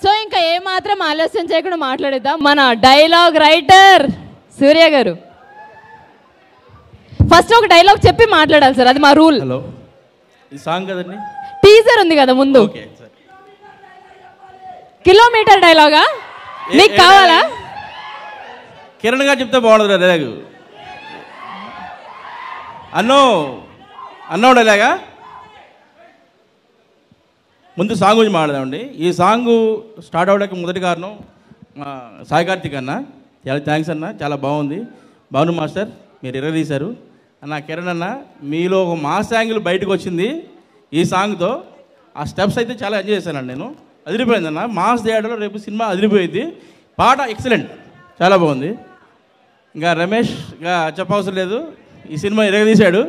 So ఇంకా ఏమాత్రం ఆలస్యం చేయకుండా మాట్లాడేద్దాం మన డైలాగ్ రైటర్ సూర్య గారు ఫస్ట్ ఒక డైలాగ్ చెప్పి మాట్లాడాలి సార్ అది మా రూల్ హలో ఈ సాంగ్ కదండి టీజర్ ఉంది కదా ముందు కిలోమీటర్ డైలాగా మీకు కావాలా కిరణ్ గారు చెప్తే బాగుండదు డైలాగ్ అన్నో అన్నో డైలాగా ముందు సాంగ్ గురించి అండి ఈ సాంగ్ స్టార్ట్ అవడానికి మొదటి కారణం సాయి కార్తిక్ అన్న చాలా థ్యాంక్స్ అన్న చాలా బాగుంది బాగుంది మాస్టర్ మీరు ఎర్రదీశారు అన్న కిరణ్ అన్న మీలో ఒక మాస్ యాంగిల్ బయటకు వచ్చింది ఈ సాంగ్తో ఆ స్టెప్స్ అయితే చాలా ఎంజాయ్ చేశానండి నేను అదిరిపోయింది అన్న మాస్ థియేటర్లో రేపు సినిమా అదిరిపోయింది పాట ఎక్సలెంట్ చాలా బాగుంది ఇంకా రమేష్ ఇంకా చెప్పవసరం లేదు ఈ సినిమా ఎరగదీశాడు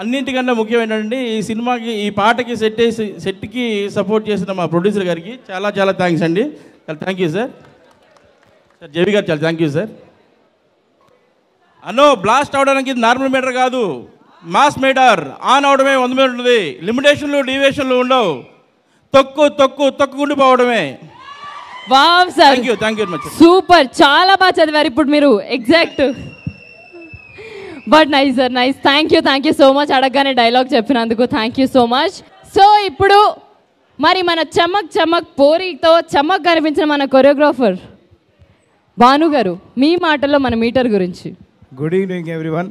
అన్నింటికన్నా ముఖ్యమైనటువంటి ఈ సినిమాకి ఈ పాటకి సెట్ సెట్కి సపోర్ట్ చేసిన మా ప్రొడ్యూసర్ గారికి చాలా చాలా థ్యాంక్స్ అండి చాలా thank you sir sir JV గారు చాలా థ్యాంక్ యూ సార్ అన్నో బ్లాస్ట్ అవడానికి ఇది నార్మల్ మీటర్ కాదు మాస్ మీటర్ ఆన్ అవడమే వంద మీటర్ ఉంటుంది లిమిటేషన్లు డివియేషన్లు ఉండవు తొక్కు తొక్కు తొక్కుకుండిపోవడమే wow thank you thank you much super చాలా బాగా చదివారు ఇప్పుడు మీరు exact but nice sir nice thank you thank you so much అడగగానే డైలాగ్ చెప్పినందుకు thank you so much so ఇప్పుడు మరి మన చమక్ చమక్ పోరితో చమక్ కనిపించిన మన కొరియోగ్రాఫర్ భాను గారు మీ మాటల్లో మన మీటర్ గురించి good evening everyone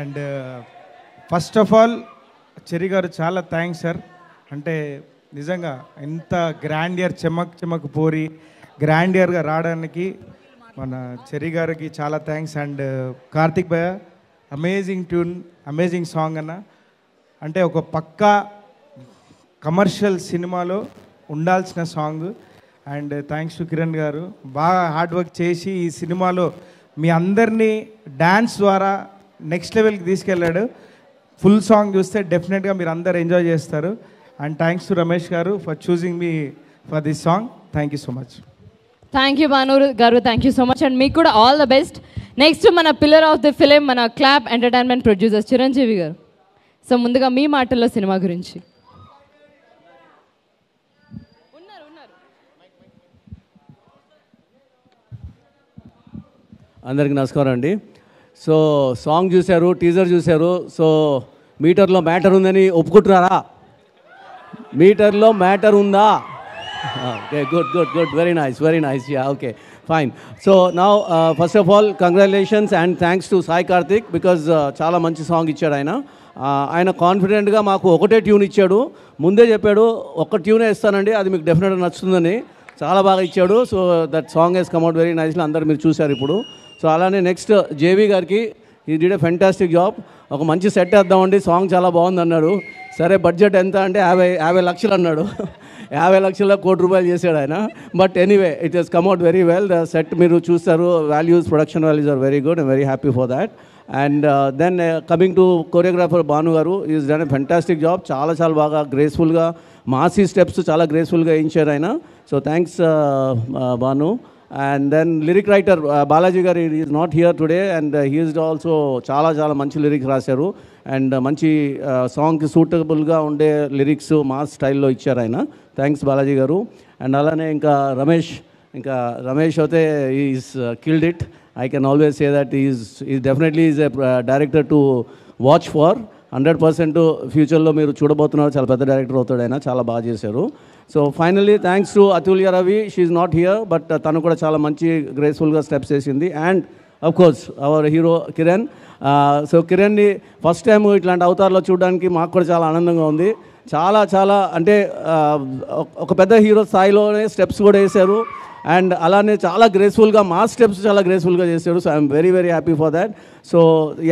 and first of all Cherry గారు చాలా థ్యాంక్స్ సార్ అంటే నిజంగా ఎంత గ్రాండ్ ఇయర్ చెమక్ చెమక్ పోరి గ్రాండ్ ఇయర్గా రావడానికి మన చెరి గారికి చాలా థ్యాంక్స్ అండ్ uh, కార్తిక్ భయ్య అమేజింగ్ ట్యూన్ అమేజింగ్ సాంగ్ అన్న అంటే ఒక పక్కా కమర్షియల్ సినిమాలో ఉండాల్సిన song and thanks to Kiran గారు బాగా హార్డ్ వర్క్ చేసి ఈ సినిమాలో మీ అందరినీ డ్యాన్స్ ద్వారా నెక్స్ట్ లెవెల్కి తీసుకెళ్ళాడు ఫుల్ సాంగ్ చూస్తే డెఫినెట్గా మీరు అందరు ఎంజాయ్ చేస్తారు అండ్ థ్యాంక్స్ టు రమేష్ గారు for choosing me for this song thank you so much thank you Bhanuru గారు thank you so much and మీకు కూడా ఆల్ ద బెస్ట్ నెక్స్ట్ మన పిల్లర్ ఆఫ్ ది ఫిలిం మన క్లాప్ ఎంటర్టైన్మెంట్ ప్రొడ్యూసర్ చిరంజీవి గారు so ముందుగా మీ మాటల్లో cinema గురించి అందరికీ నమస్కారం అండి సో సాంగ్ చూశారు టీజర్ చూశారు సో మీటర్లో మ్యాటర్ ఉందని ఒప్పుకుంటున్నారా మీటర్లో మ్యాటర్ ఉందా Okay, good, good, good. Very nice, very nice. Yeah, okay, fine. So now, uh, first of all, congratulations and thanks to Sai Karthik because uh, చాలా మంచి song ఇచ్చాడు ఆయన uh, ఆయన కాన్ఫిడెంట్గా మాకు ఒకటే ట్యూన్ ఇచ్చాడు ముందే చెప్పాడు ఒక ట్యూనే ఇస్తానండి అది మీకు డెఫినెట్గా నచ్చుతుందని చాలా బాగా ఇచ్చాడు so that song has come out very నైస్లో అందరు మీరు చూశారు ఇప్పుడు సో అలానే నెక్స్ట్ జేవీ గారికి ఈ డిడ్ ఏ ఫెంటాస్టిక్ జాబ్ ఒక మంచి సెట్ వేద్దామండి సాంగ్ చాలా బాగుంది అన్నాడు సరే బడ్జెట్ ఎంత అంటే యాభై యాభై లక్షలు అన్నాడు యాభై లక్షల కోటి రూపాయలు చేశాడు ఆయన but anyway it has out very well the set మీరు చూస్తారు values production values are very good very happy for that and then coming to choreographer Bhanu గారు ఈజ్ డన్ ఫెంటాస్టిక్ జాబ్ చాలా చాలా బాగా గ్రేస్ఫుల్గా మాసీ స్టెప్స్ చాలా గ్రేస్ఫుల్గా వేయించారు ఆయన so thanks Bhanu and then lyric writer Balaji గారు is not here today and he's also చాలా చాలా మంచి లిరిక్స్ రాశారు అండ్ uh, మంచి సాంగ్కి uh, సూటబుల్గా ఉండే లిరిక్స్ మా స్టైల్లో ఇచ్చారు ఆయన థ్యాంక్స్ బాలాజీ గారు అండ్ అలానే ఇంకా రమేష్ ఇంకా రమేష్ అయితే is killed it I can always say that is is definitely is a director to watch for hundred percent ఫ్యూచర్లో మీరు చూడబోతున్నారు చాలా పెద్ద డైరెక్టర్ అవుతాడు ఆయన చాలా బాగా చేశారు so finally thanks to Atulya Ravi she's not here but తను కూడా చాలా మంచి గ్రేస్ఫుల్గా స్టెప్స్ వేసింది and of course our hero Kiran so కిరణ్ని ఫస్ట్ టైం ఇట్లాంటి అవతార్లో చూడడానికి మాకు కూడా చాలా ఆనందంగా ఉంది చాలా చాలా అంటే ఒక పెద్ద హీరో స్థాయిలోనే స్టెప్స్ కూడా వేశారు అండ్ అలానే చాలా గ్రేస్ఫుల్గా మా స్టెప్స్ చాలా గ్రేస్ఫుల్గా చేశాడు so I'm very very happy for that so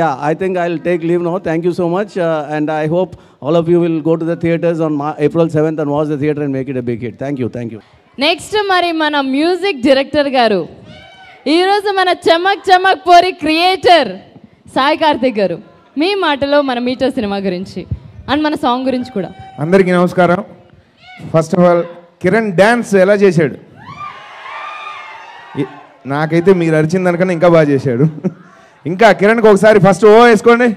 yeah I think I will take leave no thank you so much and I hope all of you will go to the theatres on మా April seventh and watch the theatre and make it a big hit thank you thank you next మరి మన music director గారు ఈరోజు మన చమక్ చమక్ పోరి creator Sai Karthik గారు మీ మాటలో మన మీటో సినిమా గురించి అండ్ మన సాంగ్ గురించి కూడా అందరికీ నమస్కారం first of all Kiran dance ఎలా చేశాడు నాకైతే మీరు అరిచిన దానికన్నా ఇంకా బాగా చేశాడు ఇంకా కిరణ్కి ఒకసారి ఫస్ట్ ఓ వేసుకోండి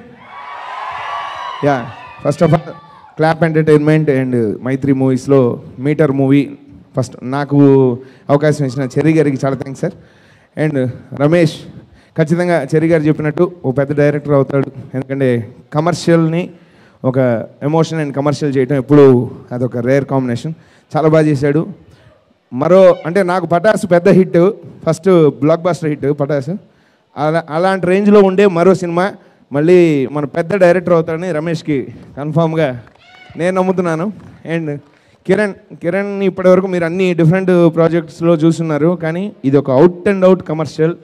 yeah first of all clap entertainment and Mythri మూవీస్లో మీటర్ మూవీ ఫస్ట్ నాకు అవకాశం ఇచ్చిన చెరి గారికి చాలా థ్యాంక్స్ సార్ అండ్ రమేష్ ఖచ్చితంగా చెరి గారు చెప్పినట్టు ఓ పెద్ద డైరెక్టర్ అవుతాడు ఎందుకంటే కమర్షియల్ని ఒక ఎమోషన్ అండ్ కమర్షియల్ చేయటం ఎప్పుడు అదొక రేర్ కాంబినేషన్ చాలా బాగా చేశాడు మరో అంటే నాకు పటాసు పెద్ద hit first blockbuster hit Pataas అలా అలాంటి రేంజ్లో ఉండే మరో సినిమా మళ్ళీ మన పెద్ద డైరెక్టర్ అవుతాడని రమేష్కి కన్ఫామ్గా నేను నమ్ముతున్నాను అండ్ కిరణ్ కిరణ్ ఇప్పటివరకు మీరు అన్ని డిఫరెంట్ ప్రాజెక్ట్స్లో చూస్తున్నారు కానీ ఇది ఒక out and out commercial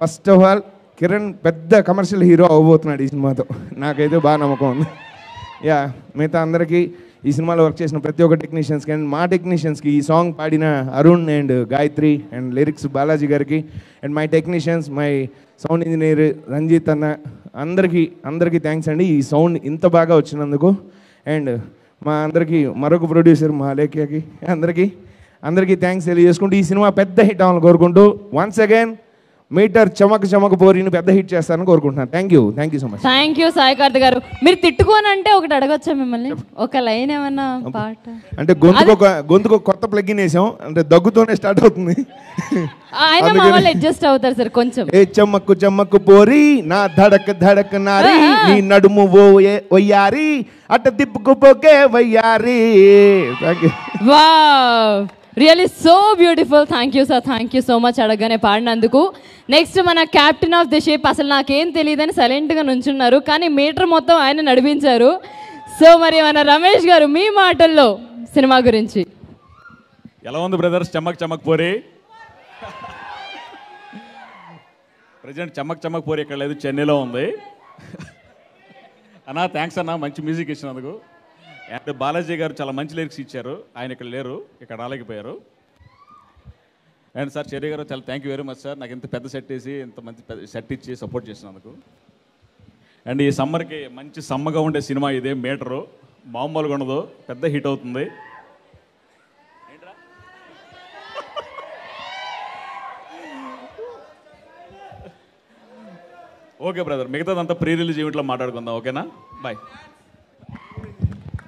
first of all Kiran పెద్ద కమర్షియల్ హీరో అవ్వబోతున్నాడు ఈ సినిమాతో నాకైతే బాగా నమ్మకం ఉంది యా మిగతా అందరికీ ఈ సినిమాలో వర్క్ చేసిన ప్రతి ఒక్క టెక్నీషియన్స్కి అండ్ మా టెక్నీషియన్స్కి ఈ సాంగ్ పాడిన Arun and Gayatri and lyrics Balaji గారికి and my technicians my sound engineer Ranjith అన్న అందరికీ అందరికీ థ్యాంక్స్ అండి ఈ సౌండ్ ఇంత బాగా వచ్చినందుకు అండ్ మా అందరికీ మరొక ప్రొడ్యూసర్ మా లేఖ్యకి అందరికీ అందరికీ థ్యాంక్స్ తెలియజేసుకుంటూ ఈ సినిమా పెద్ద హిట్ అవ్వాలని కోరుకుంటూ వన్స్ అగైన్ మీటర్ చమక చమక పోరిని పెద్ద హిట్ చేస్తారని కోరుకుంటున్నాను thank you thank you so much thank you Sai గారు మీరు తిట్టుకోనంటే ఒకటి అడగొచ్చా మిమ్మల్ని ఒక లైన్ ఏమన్నా పాట అంటే గొంతుకు ఒక గొంతుకు కొత్త ప్లగ్ ఇన్ వేసాం అంటే దగ్గుతోనే స్టార్ట్ అవుతుంది ఆయన మామూలు అడ్జస్ట్ అవుతారు సార్ కొంచెం ఏ చమ్మక్కు చమ్మక్కు పోరి నా ధడక ధడక్ నారి నీ నడుము ఓ వయ్యారి అట్ట తిప్పుకుపోకే వయ్యారి thank you wow really so beautiful thank you sir thank you so much అడగనే పాడినందుకు నెక్స్ట్ మన క్యాప్టెన్ ఆఫ్ ది షేప్ అసలు నాకేం తెలియదని సైలెంట్గా నుంచున్నారు కానీ మీటర్ మొత్తం ఆయన నడిపించారు సో మరి మన రమేష్ గారు మీ మాటల్లో సినిమా గురించి ఎలా ఉంది బ్రదర్స్ చమక్ చమక్ పోరి ప్రజెంట్ చమక్ చమక్ పోరి ఇక్కడ లేదు చెన్నైలో ఉంది అన్నా థ్యాంక్స్ అన్నా మంచి మ్యూజిక్ ఇచ్చినందుకు అండ్ బాలాజీ గారు చాలా మంచి లిరిక్స్ ఇచ్చారు ఆయన ఇక్కడ లేరు ఇక్కడ రాలేకపోయారు అండ్ సార్ చెర్య గారు చాలా thank you very much sir నాకు ఇంత పెద్ద సెట్ వేసి ఇంత మంచి సెట్ ఇచ్చి సపోర్ట్ చేసినందుకు అండ్ ఈ సమ్మర్కి మంచి సమ్మగా ఉండే సినిమా ఇదే మేటరు మామూలుగా ఉండదు పెద్ద హిట్ అవుతుంది ఓకే బ్రదర్ మిగతాదంతా ప్రీ రిలీజ్ ఈవెంట్లో మాట్లాడుకుందాం ఓకేనా బాయ్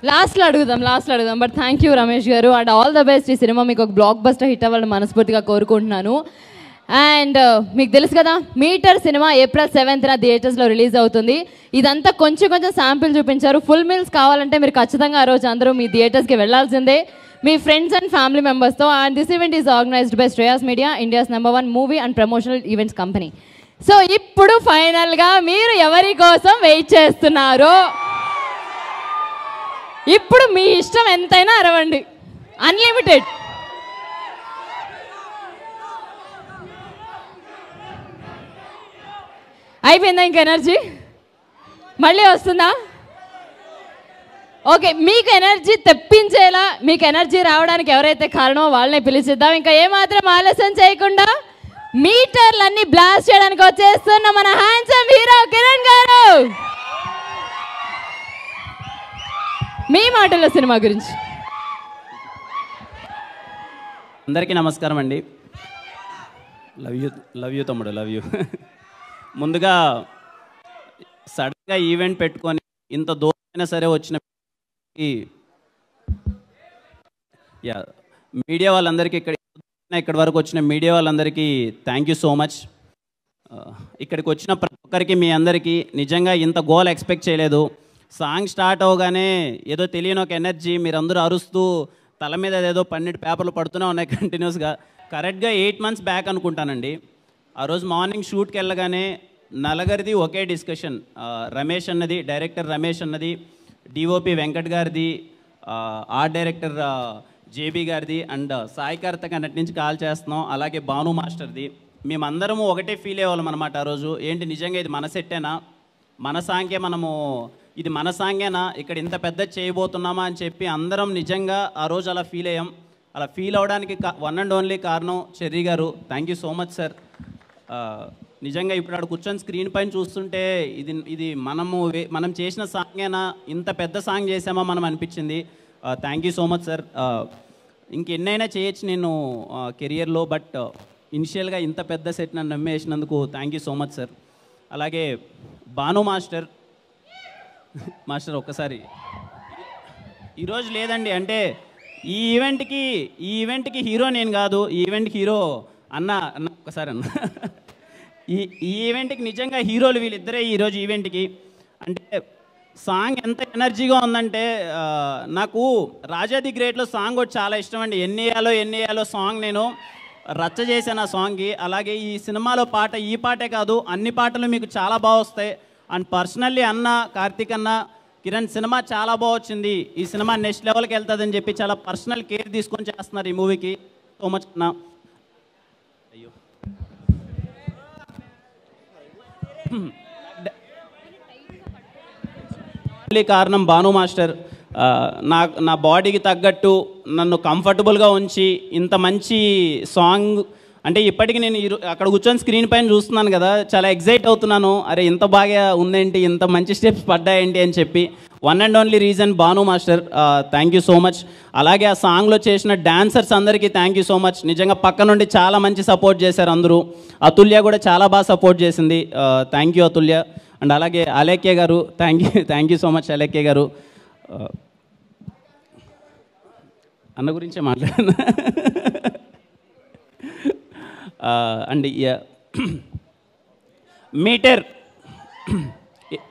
లాస్ట్లో అడుగుదాం లాస్ట్లో అడుగుదాం బట్ థ్యాంక్ యూ రమేష్ గారు అండ్ ఆల్ ద బెస్ట్ ఈ సినిమా మీకు ఒక బ్లాక్ బస్టర్ హిట్ అవ్వాలని మనస్ఫూర్తిగా కోరుకుంటున్నాను అండ్ uh, మీకు తెలుసు కదా మీటర్ సినిమా ఏప్రిల్ సెవెంత్న థియేటర్స్లో రిలీజ్ అవుతుంది ఇదంతా కొంచెం కొంచెం శాంపిల్ చూపించారు ఫుల్ మీల్స్ కావాలంటే మీరు ఖచ్చితంగా ఆ రోజు అందరూ మీ థియేటర్స్కి వెళ్లాల్సిందే మీ ఫ్రెండ్స్ అండ్ ఫ్యామిలీ మెంబర్స్తో and this event is organised by Shreyas media India's number one movie and promotional events company so ఇప్పుడు ఫైనల్గా మీరు ఎవరి కోసం వెయిట్ చేస్తున్నారో ఇప్పుడు మీ ఇష్టం ఎంతైనా అరవండి అన్లిమిటెడ్ అయిపోయిందా ఇంక ఎనర్జీ మళ్ళీ వస్తుందా ఓకే మీకు ఎనర్జీ తెప్పించేలా మీకు ఎనర్జీ రావడానికి ఎవరైతే కారణమో వాళ్ళని పిలిచిద్దాం ఇంకా ఏమాత్రం ఆలస్యం చేయకుండా మీటర్లన్నీ బ్లాస్ట్ చేయడానికి వచ్చేస్తున్న మన హ్యాండ్సమ్ హీరో కిరణ్ గారు మీ మాటల సినిమా గురించి అందరికీ నమస్కారం అండి లవ్ యూ లవ్ యూ తమ్ముడు లవ్ యూ ముందుగా సడన్గా ఈవెంట్ పెట్టుకొని ఇంత దూరమైనా సరే వచ్చిన యా మీడియా వాళ్ళందరికీ ఇక్కడ ఇక్కడ వరకు వచ్చిన మీడియా వాళ్ళందరికీ థ్యాంక్ యూ సో మచ్ ఇక్కడికి వచ్చిన ప్రతి ఒక్కరికి మీ అందరికీ నిజంగా ఇంత గోల్ ఎక్స్పెక్ట్ చేయలేదు సాంగ్ స్టార్ట్ అవగానే ఏదో తెలియని ఒక ఎనర్జీ మీరందరూ అరుస్తూ తల మీద ఏదో పన్నెండు పేపర్లు పడుతూనే ఉన్నాయి కంటిన్యూస్గా కరెక్ట్గా ఎయిట్ మంత్స్ బ్యాక్ అనుకుంటానండి ఆ రోజు మార్నింగ్ షూట్కి వెళ్ళగానే నలగరిది ఒకే డిస్కషన్ రమేష్ అన్నది డైరెక్టర్ రమేష్ అన్నది డిఓపి వెంకట్ గారిది ఆర్ట్ డైరెక్టర్ జేబీ గారిది అండ్ సాయి కార్తక్ నుంచి కాల్ చేస్తున్నాం అలాగే భాను మాస్టర్ది మేమందరము ఒకటే ఫీల్ అయ్యేవాళ్ళం అనమాట ఆ రోజు ఏంటి నిజంగా ఇది మన సెట్టేనా మన సాంగ్కే మనము ఇది మన సాంగేనా ఇక్కడ ఇంత పెద్ద చేయబోతున్నామా అని చెప్పి అందరం నిజంగా ఆ రోజు అలా ఫీల్ అయ్యాం అలా ఫీల్ అవడానికి వన్ అండ్ ఓన్లీ కారణం చెర్రీ గారు thank you so much sir నిజంగా ఇప్పుడు అక్కడ కూర్చొని స్క్రీన్ పైన చూస్తుంటే ఇది ఇది మనము మనం చేసిన సాంగేనా ఇంత పెద్ద సాంగ్ చేసామా మనం అనిపించింది thank you so much sir ఇంకెన్నైనా చేయొచ్చు నేను కెరియర్లో బట్ ఇనిషియల్గా ఇంత పెద్ద సెట్ నన్ను నమ్మేసినందుకు thank you so much sir అలాగే భాను మాస్టర్ మాస్టర్ ఒక్కసారి ఈరోజు లేదండి అంటే ఈ ఈవెంట్కి ఈ ఈవెంట్కి హీరో నేను కాదు ఈ ఈవెంట్కి హీరో అన్న అన్న ఒక్కసారి అన్న ఈ ఈ ఈవెంట్కి నిజంగా హీరోలు వీళ్ళిద్దరే ఈరోజు ఈవెంట్కి అంటే సాంగ్ ఎంత ఎనర్జీగా ఉందంటే నాకు రాజా ది గ్రేట్లో సాంగ్ కూడా చాలా ఇష్టం అండి ఎన్ని వేయాలో ఎన్ని వేయాలో సాంగ్ నేను రచ్చ చేశాను ఆ సాంగ్కి అలాగే ఈ సినిమాలో పాట ఈ పాటే కాదు అన్ని పాటలు మీకు చాలా బాగా వస్తాయి అండ్ పర్సనల్లీ అన్న కార్తీక్ అన్న కిరణ్ సినిమా చాలా బాగొచ్చింది ఈ సినిమా నెక్స్ట్ లెవెల్కి వెళ్తుంది అని చెప్పి చాలా పర్సనల్ కేర్ తీసుకొని చేస్తున్నారు ఈ మూవీకి సో మచ్ అన్న అయ్యో కారణం భాను మాస్టర్ నా నా బాడీకి తగ్గట్టు నన్ను కంఫర్టబుల్గా ఉంచి ఇంత మంచి సాంగ్ అంటే ఇప్పటికీ నేను అక్కడ కూర్చొని స్క్రీన్ పైన చూస్తున్నాను కదా చాలా ఎగ్జైట్ అవుతున్నాను అరే ఇంత బాగా ఉందేంటి ఇంత మంచి స్టెప్స్ పడ్డాయేంటి అని చెప్పి one and only reason Bhanu master thank you so much అలాగే ఆ సాంగ్లో చేసిన డాన్సర్స్ అందరికీ థ్యాంక్ యూ సో మచ్ నిజంగా పక్క నుండి చాలా మంచి సపోర్ట్ చేశారు అందరూ అతుల్య కూడా చాలా బాగా సపోర్ట్ చేసింది థ్యాంక్ యూ అతుల్య అండ్ అలాగే అలేఖ్య గారు thank you thank you so much Alekhya గారు అన్న గురించే మాట్లాడినా అండ్ మీటర్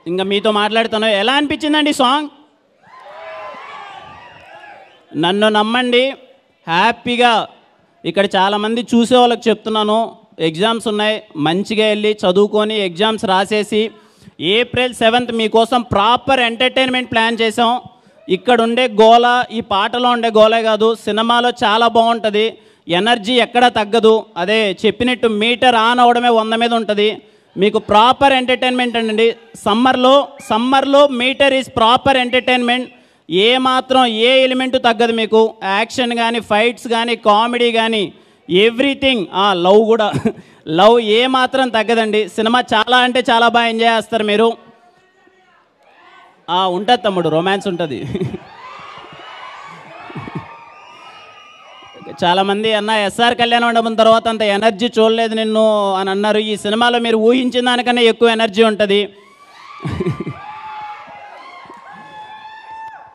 ఇంకా మీతో మాట్లాడుతున్నా ఎలా అనిపించిందండి సాంగ్ నన్ను నమ్మండి హ్యాపీగా ఇక్కడ చాలామంది చూసే వాళ్ళకి చెప్తున్నాను ఎగ్జామ్స్ ఉన్నాయి మంచిగా వెళ్ళి చదువుకొని ఎగ్జామ్స్ రాసేసి ఏప్రిల్ సెవెంత్ మీకోసం ప్రాపర్ ఎంటర్టైన్మెంట్ ప్లాన్ చేసాం ఇక్కడ ఉండే గోల ఈ పాటలో ఉండే గోలే కాదు సినిమాలో చాలా బాగుంటుంది ఎనర్జీ ఎక్కడ తగ్గదు అదే చెప్పినట్టు మీటర్ ఆన్ అవడమే వంద మీద ఉంటుంది మీకు ప్రాపర్ ఎంటర్టైన్మెంట్ అండి సమ్మర్లో సమ్మర్లో మీటర్ ఈజ్ ప్రాపర్ ఎంటర్టైన్మెంట్ ఏ మాత్రం ఏ ఎలిమెంట్ తగ్గదు మీకు యాక్షన్ కానీ ఫైట్స్ కానీ కామెడీ కానీ ఎవ్రీథింగ్ ఆ లవ్ కూడా లవ్ ఏ మాత్రం తగ్గదండి సినిమా చాలా అంటే చాలా బాగా ఎంజాయ్ చేస్తారు మీరు ఉంటుంది తమ్ముడు రొమాన్స్ ఉంటుంది చాలామంది అన్న ఎస్ఆర్ కళ్యాణ్ మండపం తర్వాత అంత ఎనర్జీ చూడలేదు నిన్ను అని అన్నారు ఈ సినిమాలో మీరు ఊహించిన దానికన్నా ఎక్కువ ఎనర్జీ ఉంటుంది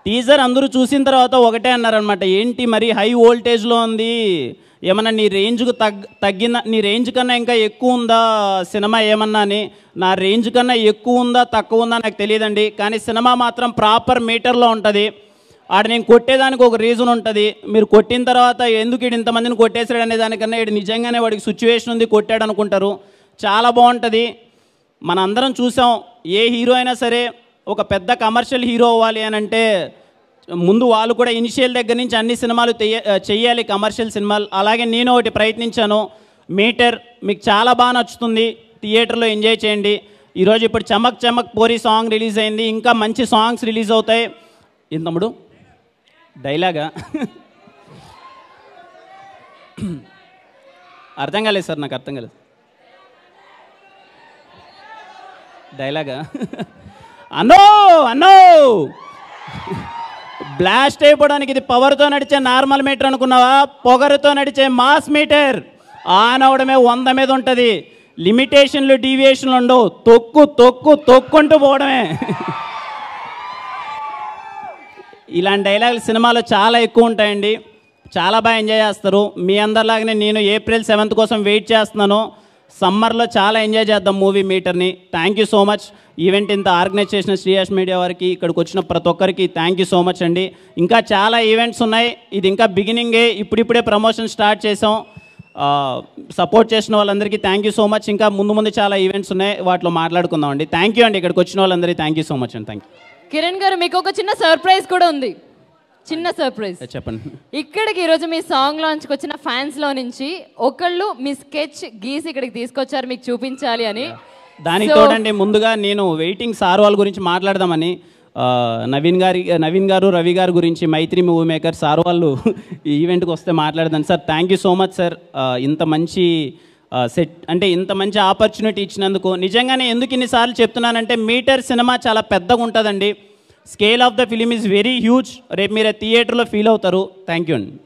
టీజర్ అందరూ చూసిన తర్వాత ఒకటే అన్నారనమాట ఏంటి మరి హై వోల్టేజ్లో ఉంది ఏమన్నా నీ రేంజ్కు తగ్గ తగ్గిన నీ రేంజ్ కన్నా ఇంకా ఎక్కువ ఉందా సినిమా ఏమన్నా అని నా రేంజ్ కన్నా ఎక్కువ ఉందా తక్కువ ఉందా నాకు తెలియదండి కానీ సినిమా మాత్రం ప్రాపర్ మీటర్లో ఉంటుంది ఆడ నేను కొట్టేదానికి ఒక రీజన్ ఉంటుంది మీరు కొట్టిన తర్వాత ఎందుకు ఇడు ఇంతమందిని కొట్టేశాడు అనే దానికన్నా ఇడు నిజంగానే వాడికి సిచ్యువేషన్ ఉంది కొట్టాడు అనుకుంటారు చాలా బాగుంటుంది మనందరం చూసాం ఏ హీరో అయినా సరే ఒక పెద్ద కమర్షియల్ హీరో అవ్వాలి అని అంటే ముందు వాళ్ళు కూడా ఇనిషియల్ దగ్గర నుంచి అన్ని సినిమాలు చేయాలి కమర్షియల్ సినిమాలు అలాగే నేను ఒకటి ప్రయత్నించాను మీటర్ మీకు చాలా బాగా నచ్చుతుంది థియేటర్లో ఎంజాయ్ చేయండి ఈరోజు ఇప్పుడు చమక్ చమక్ పోరి సాంగ్ రిలీజ్ అయింది ఇంకా మంచి సాంగ్స్ రిలీజ్ అవుతాయి ఇంతముడు డైలాగా అర్థం కాలేదు సార్ నాకు అర్థం కాలేదు డైలాగా అన్నో అన్నో బ్లాస్ట్ అయిపోవడానికి ఇది పవర్తో నడిచే నార్మల్ మీటర్ అనుకున్నావా పొగరుతో నడిచే మాస్ మీటర్ ఆన్ అవడమే వంద మీద ఉంటుంది లిమిటేషన్లు డీవియేషన్లు ఉండవు తొక్కు తొక్కు తొక్కుంటూ పోవడమే ఇలాంటి డైలాగులు సినిమాలో చాలా ఎక్కువ ఉంటాయండి చాలా బాగా ఎంజాయ్ చేస్తారు మీ అందరిలాగానే నేను ఏప్రిల్ సెవెంత్ కోసం వెయిట్ చేస్తున్నాను సమ్మర్లో చాలా ఎంజాయ్ చేద్దాం మూవీ మీటర్ని thank you so much event ఇంత ఆర్గనైజ్ చేసిన శ్రీయాష్ మీడియా వారికి ఇక్కడికి వచ్చిన ప్రతి ఒక్కరికి థ్యాంక్ యూ సో మచ్ అండి ఇంకా చాలా ఈవెంట్స్ ఉన్నాయి ఇది ఇంకా బిగినింగే ఇప్పుడిప్పుడే ప్రమోషన్ స్టార్ట్ చేసాం సపోర్ట్ చేసిన వాళ్ళందరికీ థ్యాంక్ యూ సో మచ్ ఇంకా ముందు ముందు చాలా ఈవెంట్స్ ఉన్నాయి వాటిలో మాట్లాడుకుందాం అండి థ్యాంక్ యూ అండి ఇక్కడికి వచ్చిన వాళ్ళందరికీ థ్యాంక్ యూ సో మచ్ అండి థ్యాంక్ యూ కిరణ్ గారు మీకు ఒక చిన్న సర్ప్రైజ్ కూడా ఉంది చిన్న సర్ప్రైజ్ చెప్పండి ఇక్కడికి ఈరోజు మీ సాంగ్ లాంచ్ వచ్చిన ఫ్యాన్స్లో నుంచి ఒకళ్ళు మీ స్కెచ్ గీసి ఇక్కడికి తీసుకొచ్చారు మీకు చూపించాలి అని దానికి చూడండి ముందుగా నేను వెయిటింగ్ సార్ వాళ్ళ గురించి మాట్లాడదామని నవీన్ గారి నవీన్ గారు రవి గారి గురించి మైత్రి మూవీ మేకర్ సార్ వాళ్ళు ఈవెంట్కి వస్తే మాట్లాడదాం sir thank you so much sir ఇంత మంచి సెట్ అంటే ఇంత మంచి ఆపర్చునిటీ ఇచ్చినందుకు నిజంగానే ఎందుకు ఇన్నిసార్లు చెప్తున్నానంటే మీటర్ సినిమా చాలా పెద్దగా ఉంటుందండి scale of the film is very huge రేపు మీరు థియేటర్లో ఫీల్ అవుతారు థ్యాంక్ యూ అండి